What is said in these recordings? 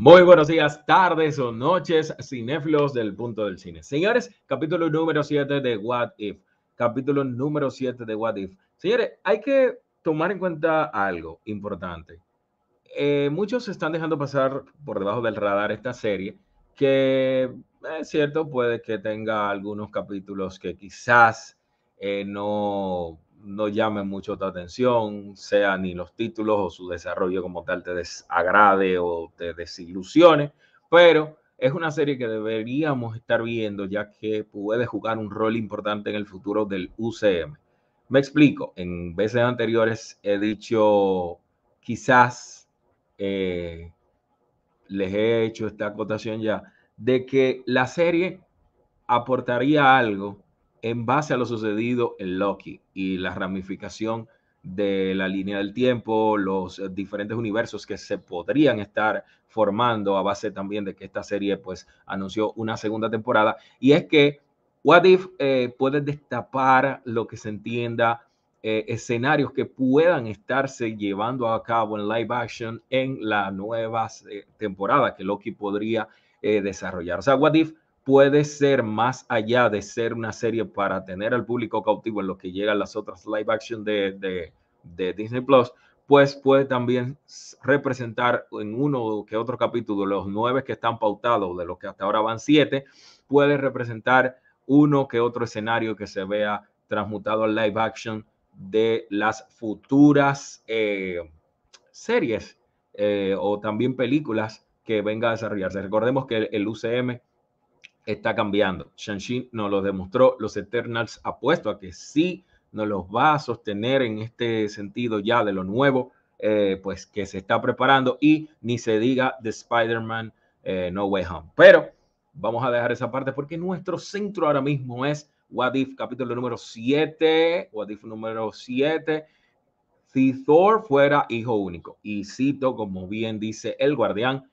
Muy buenos días, tardes o noches, cineflos del punto del cine. Señores, capítulo número 7 de What If. Capítulo número 7 de What If. Señores, hay que tomar en cuenta algo importante. Eh, muchos están dejando pasar por debajo del radar esta serie, que es cierto, puede que tenga algunos capítulos que quizás eh, no no llame mucho tu atención, sea ni los títulos o su desarrollo como tal te desagrade o te desilusione, pero es una serie que deberíamos estar viendo ya que puede jugar un rol importante en el futuro del UCM. Me explico, en veces anteriores he dicho quizás eh, les he hecho esta acotación ya de que la serie aportaría algo en base a lo sucedido en Loki y la ramificación de la línea del tiempo, los eh, diferentes universos que se podrían estar formando a base también de que esta serie pues anunció una segunda temporada. Y es que What If eh, puede destapar lo que se entienda eh, escenarios que puedan estarse llevando a cabo en live action en la nueva temporada que Loki podría desarrollar. O sea, What If puede ser más allá de ser una serie para tener al público cautivo en lo que llegan las otras live action de, de, de Disney Plus, pues puede también representar en uno que otro capítulo los nueve que están pautados, de los que hasta ahora van siete, puede representar uno que otro escenario que se vea transmutado al live action de las futuras eh, series eh, o también películas que venga a desarrollarse. Recordemos que el UCM está cambiando. Shang-Chi nos lo demostró, los Eternals apuesto a que sí nos los va a sostener en este sentido ya de lo nuevo, eh, pues que se está preparando y ni se diga de Spider-Man eh, No Way Home. Pero vamos a dejar esa parte porque nuestro centro ahora mismo es What If, capítulo número 7, What If número 7, si Thor fuera hijo único. Y cito, como bien dice el guardián,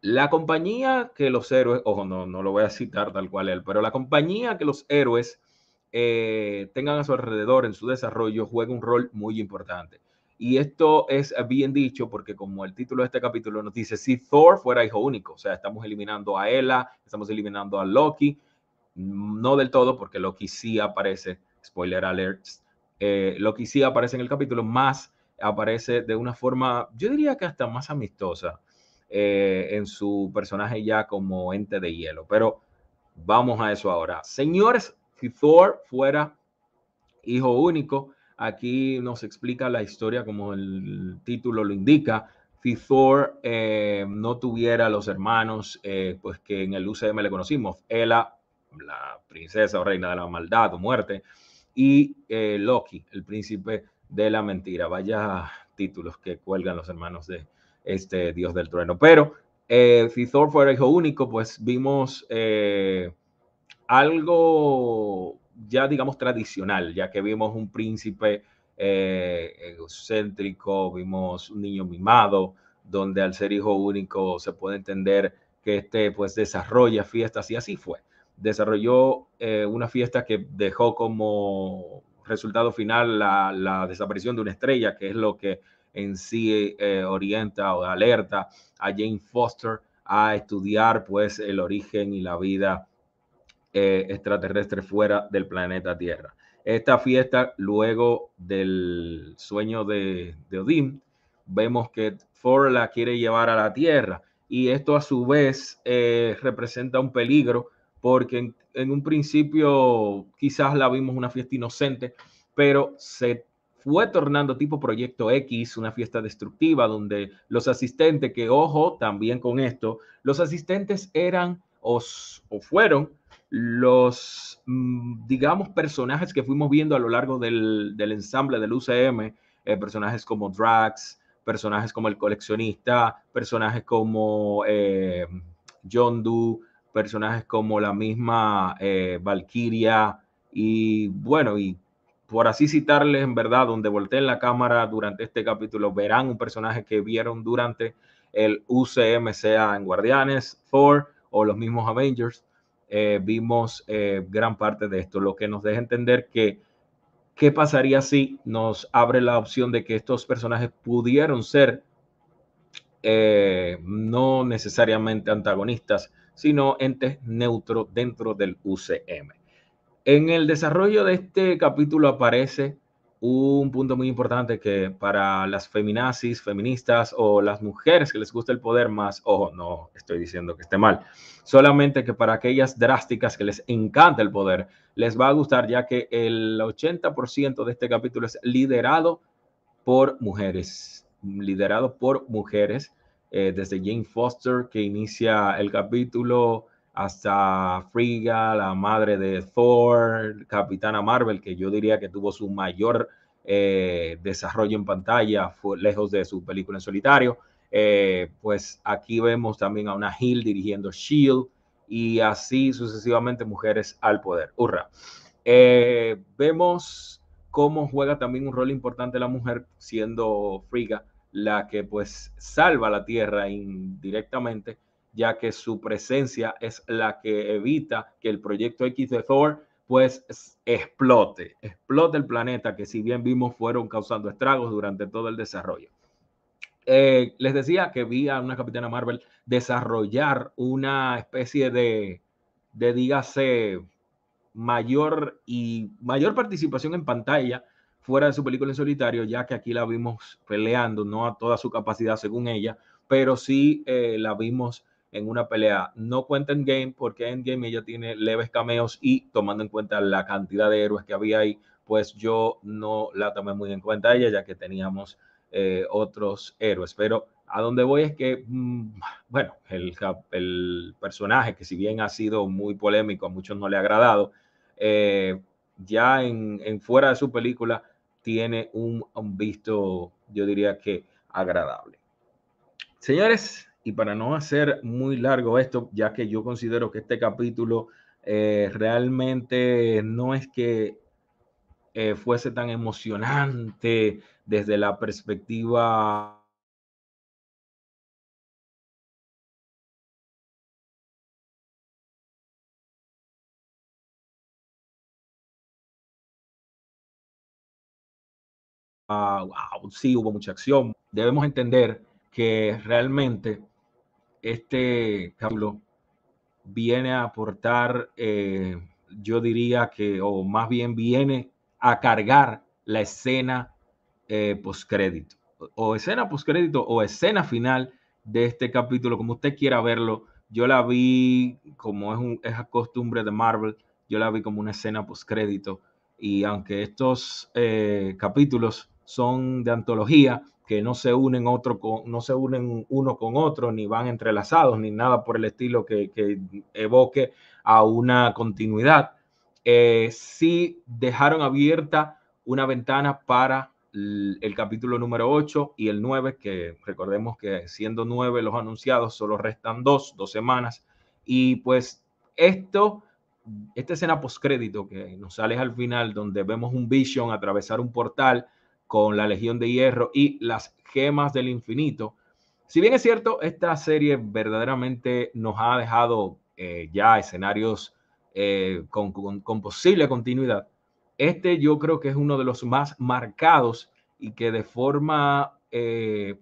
la compañía que los héroes, ojo, no, no lo voy a citar tal cual él, pero la compañía que los héroes eh, tengan a su alrededor en su desarrollo juega un rol muy importante. Y esto es bien dicho porque como el título de este capítulo nos dice, si Thor fuera hijo único, o sea, estamos eliminando a Ella, estamos eliminando a Loki, no del todo porque Loki sí aparece, spoiler alert, eh, Loki sí aparece en el capítulo, más aparece de una forma, yo diría que hasta más amistosa eh, en su personaje ya como ente de hielo. Pero vamos a eso ahora. Señores, si Thor fuera hijo único, aquí nos explica la historia como el título lo indica. Si Thor eh, no tuviera los hermanos, eh, pues que en el UCM le conocimos, Ella, la princesa o reina de la maldad o muerte, y Loki, el príncipe de la mentira. Vaya títulos que cuelgan los hermanos de este dios del trueno. Pero eh, si Thor fuera hijo único, pues vimos eh, algo ya, digamos, tradicional, ya que vimos un príncipe eh, egocéntrico, vimos un niño mimado, donde al ser hijo único se puede entender que este, pues, desarrolla fiestas y así fue. Desarrolló eh, una fiesta que dejó como resultado final la desaparición de una estrella, que es lo que en sí eh, orienta o alerta a Jane Foster a estudiar pues el origen y la vida eh, extraterrestre fuera del planeta Tierra. Esta fiesta, luego del sueño de, Odín, vemos que Thor la quiere llevar a la Tierra y esto a su vez eh, representa un peligro porque en, un principio quizás la vimos una fiesta inocente, pero se fue tornando tipo Proyecto X, una fiesta destructiva donde los asistentes, que ojo también con esto, los asistentes eran o, o fueron los, mm, digamos, personajes que fuimos viendo a lo largo del, del ensamble del UCM, eh, personajes como Drax, personajes como el coleccionista, personajes como John eh, Doe, personajes como la misma eh, Valkyria y bueno, y por así citarles, en verdad, donde volteen la cámara durante este capítulo, verán un personaje que vieron durante el UCM, sea en Guardianes, Thor o los mismos Avengers. Eh, vimos eh, gran parte de esto, lo que nos deja entender que qué pasaría si nos abre la opción de que estos personajes pudieron ser eh, no necesariamente antagonistas, sino entes neutros dentro del UCM. En el desarrollo de este capítulo aparece un punto muy importante que para las feminazis, feministas o las mujeres que les gusta el poder más, ojo, no estoy diciendo que esté mal, solamente que para aquellas drásticas que les encanta el poder, les va a gustar ya que el 80% de este capítulo es liderado por mujeres, liderado por mujeres, eh, desde Jane Foster que inicia el capítulo hasta Frigga, la madre de Thor, Capitana Marvel, que yo diría que tuvo su mayor eh, desarrollo en pantalla, fue lejos de su película en solitario. Eh, pues aquí vemos también a una Hill dirigiendo Shield y así sucesivamente mujeres al poder. Hurra. Eh, vemos cómo juega también un rol importante la mujer, siendo Frigga la que pues salva la Tierra indirectamente ya que su presencia es la que evita que el proyecto X de Thor pues explote, explote el planeta que si bien vimos fueron causando estragos durante todo el desarrollo. Eh, les decía que vi a una capitana Marvel desarrollar una especie de, de dígase, mayor y mayor participación en pantalla fuera de su película en solitario, ya que aquí la vimos peleando, no a toda su capacidad según ella, pero sí eh, la vimos en una pelea. No cuenta game porque en game ella tiene leves cameos y tomando en cuenta la cantidad de héroes que había ahí, pues yo no la tomé muy en cuenta ella ya que teníamos eh, otros héroes. Pero a donde voy es que, mm, bueno, el, el, personaje que si bien ha sido muy polémico, a muchos no le ha agradado, eh, ya en, en, fuera de su película tiene un, un visto, yo diría que agradable. Señores, y para no hacer muy largo esto, ya que yo considero que este capítulo eh, realmente no es que eh, fuese tan emocionante desde la perspectiva ah, sí hubo mucha acción. Debemos entender que realmente este capítulo viene a aportar, eh, yo diría que, o más bien viene a cargar la escena eh, postcrédito, o escena postcrédito, o escena final de este capítulo, como usted quiera verlo. Yo la vi, como es, un, costumbre de Marvel, yo la vi como una escena postcrédito. Y aunque estos eh, capítulos son de antología, que no se unen otro no se unen uno con otro, ni van entrelazados, ni nada por el estilo que, evoque a una continuidad. Eh, sí dejaron abierta una ventana para el capítulo número 8 y el 9, que recordemos que siendo 9 los anunciados, solo restan dos, dos semanas. Y pues esto, esta escena postcrédito que nos sale al final, donde vemos un Vision atravesar un portal con la Legión de Hierro y las Gemas del Infinito. Si bien es cierto, esta serie verdaderamente nos ha dejado eh, ya escenarios eh, con, posible continuidad, este yo creo que es uno de los más marcados y que de forma, eh,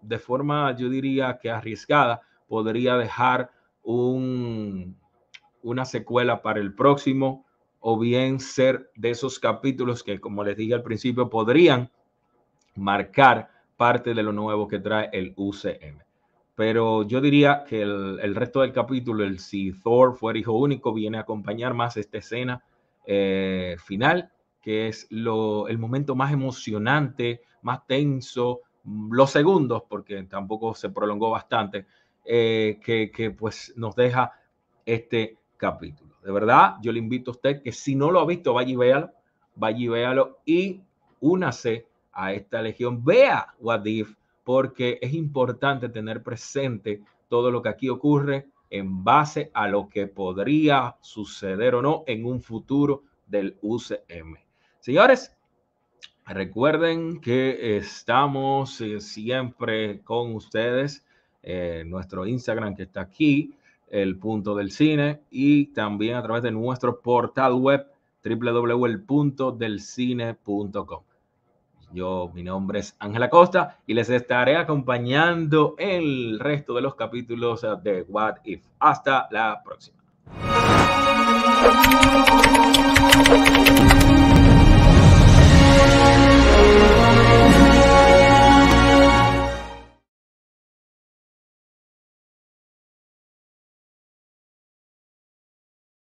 de forma yo diría que arriesgada, podría dejar una secuela para el próximo o bien ser de esos capítulos que, como les dije al principio, podrían marcar parte de lo nuevo que trae el UCM. Pero yo diría que el, resto del capítulo, el si Thor fuera hijo único, viene a acompañar más esta escena eh, final, que es lo, el momento más emocionante, más tenso, los segundos, porque tampoco se prolongó bastante, eh, que, que pues nos deja este capítulo. De verdad, yo le invito a usted que si no lo ha visto, vaya y véalo, vaya y véalo y únase a esta legión. Vea Wadif porque es importante tener presente todo lo que aquí ocurre en base a lo que podría suceder o no en un futuro del UCM. Señores, recuerden que estamos eh, siempre con ustedes. en eh, nuestro Instagram que está aquí, el punto del cine y también a través de nuestro portal web www.delcine.com Yo, mi nombre es Ángela Costa y les estaré acompañando el resto de los capítulos de What If. Hasta la próxima.